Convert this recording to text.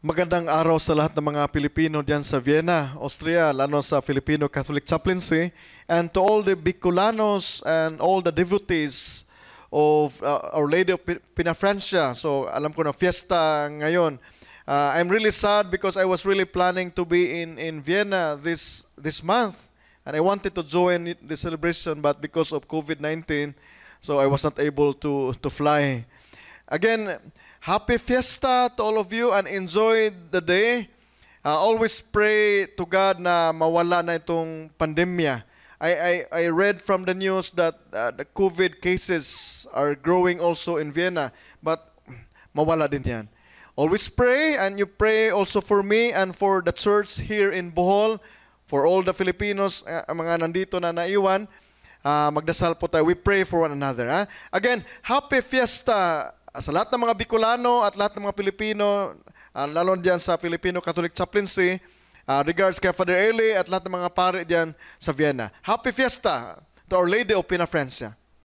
Magandang araw sa lahat ng mga Pilipino diyan sa Vienna, Austria, lalo sa Filipino Catholic Chaplaincy, and to all the Bicolanos and all the devotees of uh, Our Lady of Pinafrancia. So alam ko na fiesta ngayon. Uh, I'm really sad because I was really planning to be in in Vienna this this month and I wanted to join the celebration but because of COVID-19 so I was not able to to fly. Again, happy fiesta to all of you and enjoy the day. Uh, always pray to God na mawala na itong pandemya. I, I, I read from the news that uh, the COVID cases are growing also in Vienna, but mawala din yan. Always pray, and you pray also for me and for the church here in Bohol, for all the Filipinos, uh, mga nandito na naiwan. Uh, magdasal po tayo. We pray for one another. Huh? Again, happy fiesta Ah, sa lahat ng mga Bicolano at lahat ng mga Pilipino, uh, lalo diyan sa Filipino Catholic Chaplaincy, uh, regards kay Father Eli at lahat ng mga pare diyan sa Vienna. Happy Fiesta to Our Lady of Pina, Francia.